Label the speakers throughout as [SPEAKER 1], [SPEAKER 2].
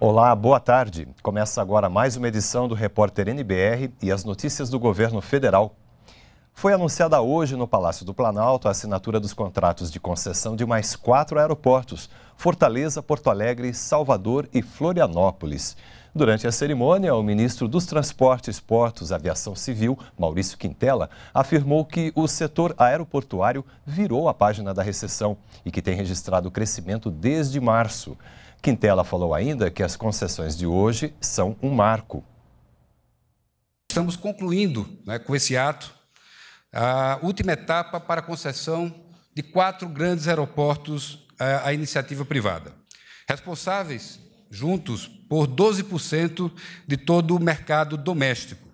[SPEAKER 1] Olá, boa tarde. Começa agora mais uma edição do Repórter NBR e as notícias do governo federal. Foi anunciada hoje no Palácio do Planalto a assinatura dos contratos de concessão de mais quatro aeroportos: Fortaleza, Porto Alegre, Salvador e Florianópolis. Durante a cerimônia, o ministro dos Transportes, Portos, Aviação Civil, Maurício Quintela, afirmou que o setor aeroportuário virou a página da recessão e que tem registrado crescimento desde março. Quintela falou ainda que as concessões de hoje são um marco. Estamos concluindo né, com esse ato
[SPEAKER 2] a última etapa para a concessão de quatro grandes aeroportos eh, à iniciativa privada, responsáveis juntos por 12% de todo o mercado doméstico.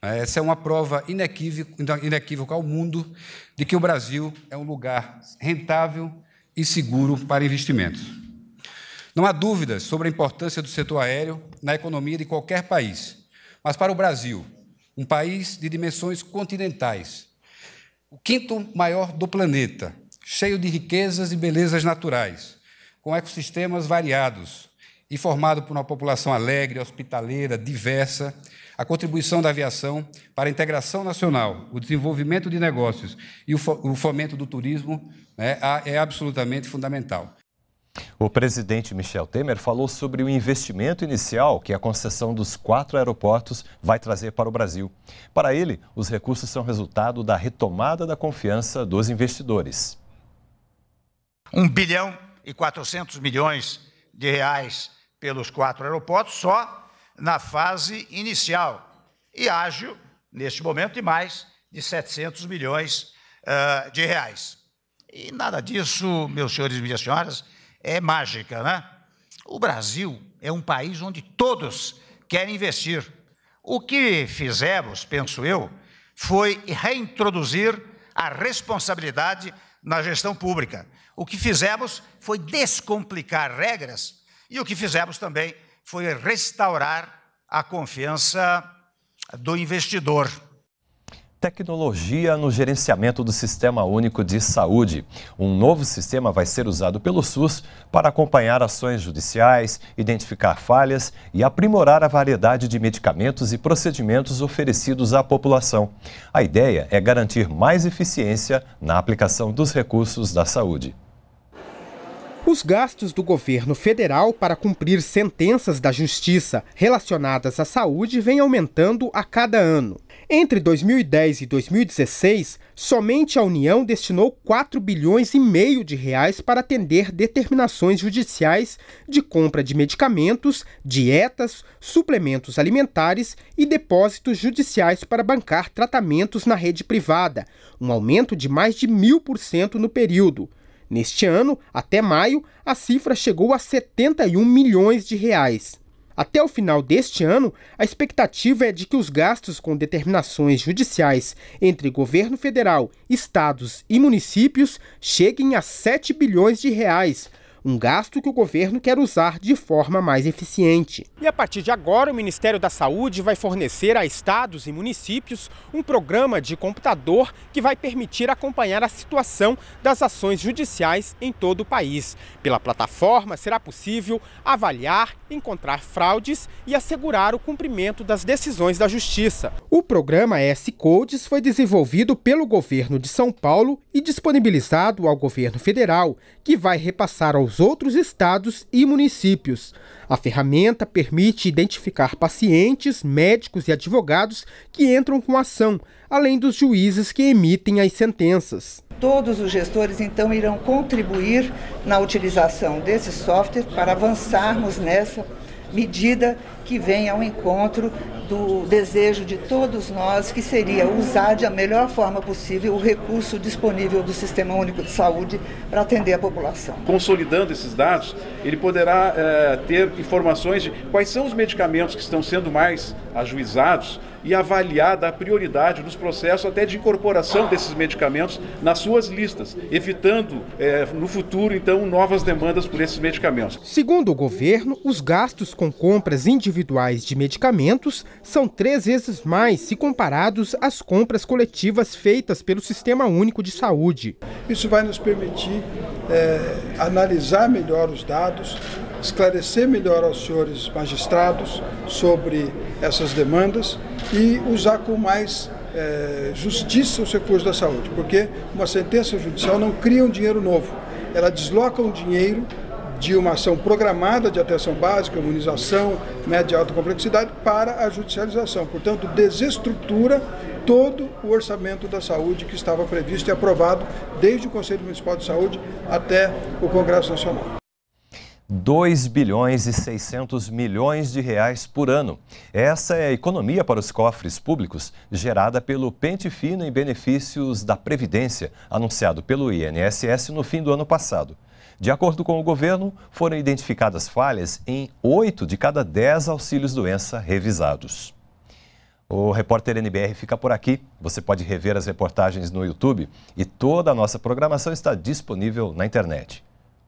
[SPEAKER 2] Eh, essa é uma prova inequívoca ao mundo de que o Brasil é um lugar rentável e seguro para investimentos. Não há dúvidas sobre a importância do setor aéreo na economia de qualquer país, mas para o Brasil, um país de dimensões continentais, o quinto maior do planeta, cheio de riquezas e belezas naturais, com ecossistemas variados e formado por uma população alegre, hospitaleira, diversa, a contribuição da aviação para a integração nacional, o desenvolvimento de negócios e o fomento do turismo né, é absolutamente
[SPEAKER 1] fundamental. O presidente Michel Temer falou sobre o investimento inicial que a concessão dos quatro aeroportos vai trazer para o Brasil. Para ele, os recursos são resultado da retomada da confiança dos investidores.
[SPEAKER 3] 1 bilhão e 400 milhões de reais pelos quatro aeroportos só na fase inicial. E ágil, neste momento, de mais de 700 milhões uh, de reais. E nada disso, meus senhores e minhas senhoras, é mágica, né? O Brasil é um país onde todos querem investir. O que fizemos, penso eu, foi reintroduzir a responsabilidade na gestão pública. O que fizemos foi descomplicar regras e o que fizemos também foi restaurar a confiança do investidor.
[SPEAKER 1] Tecnologia no gerenciamento do Sistema Único de Saúde. Um novo sistema vai ser usado pelo SUS para acompanhar ações judiciais, identificar falhas e aprimorar a variedade de medicamentos e procedimentos oferecidos à população. A ideia é garantir mais eficiência na aplicação dos recursos da saúde.
[SPEAKER 4] Os gastos do governo federal para cumprir sentenças da justiça relacionadas à saúde vêm aumentando a cada ano. Entre 2010 e 2016, somente a União destinou 4 bilhões e meio de reais para atender determinações judiciais de compra de medicamentos, dietas, suplementos alimentares e depósitos judiciais para bancar tratamentos na rede privada, um aumento de mais de mil por cento no período. Neste ano, até maio, a cifra chegou a 71 milhões de reais. Até o final deste ano, a expectativa é de que os gastos com determinações judiciais entre governo federal, estados e municípios cheguem a 7 bilhões de reais, um gasto que o governo quer usar de forma mais eficiente. E a partir de agora, o Ministério da Saúde vai fornecer a estados e municípios um programa de computador que vai permitir acompanhar a situação das ações judiciais em todo o país. Pela plataforma, será possível avaliar, encontrar fraudes e assegurar o cumprimento das decisões da Justiça. O programa S-Codes foi desenvolvido pelo governo de São Paulo e disponibilizado ao governo federal, que vai repassar aos os outros estados e municípios. A ferramenta permite identificar pacientes, médicos e advogados que entram com ação, além dos juízes que emitem as sentenças.
[SPEAKER 3] Todos os gestores, então, irão contribuir na utilização desse software para avançarmos nessa medida que vem ao encontro do desejo de todos nós, que seria usar da melhor forma possível o recurso disponível do Sistema Único de Saúde para atender a população.
[SPEAKER 2] Consolidando esses dados, ele poderá é, ter informações de quais são os medicamentos que estão sendo mais ajuizados e avaliar, a prioridade nos processos até de incorporação desses medicamentos nas suas listas, evitando é, no futuro, então, novas demandas por esses medicamentos.
[SPEAKER 4] Segundo o governo, os gastos com compras individuais de medicamentos são três vezes mais se comparados às compras coletivas
[SPEAKER 2] feitas pelo Sistema Único de Saúde. Isso vai nos permitir é, analisar melhor os dados, esclarecer melhor aos senhores magistrados sobre essas demandas e usar com mais é, justiça os recursos da saúde, porque uma sentença judicial não cria um dinheiro novo, ela desloca um dinheiro de uma ação programada de atenção básica, imunização, média né, de alta complexidade, para a judicialização. Portanto, desestrutura todo o orçamento da saúde que estava previsto e aprovado desde o Conselho Municipal de Saúde até o Congresso Nacional.
[SPEAKER 1] 2 bilhões e 600 milhões de reais por ano. Essa é a economia para os cofres públicos gerada pelo pente fino em benefícios da previdência anunciado pelo INSS no fim do ano passado. De acordo com o governo, foram identificadas falhas em 8 de cada 10 auxílios doença revisados. O repórter NBR fica por aqui. Você pode rever as reportagens no YouTube e toda a nossa programação está disponível na internet.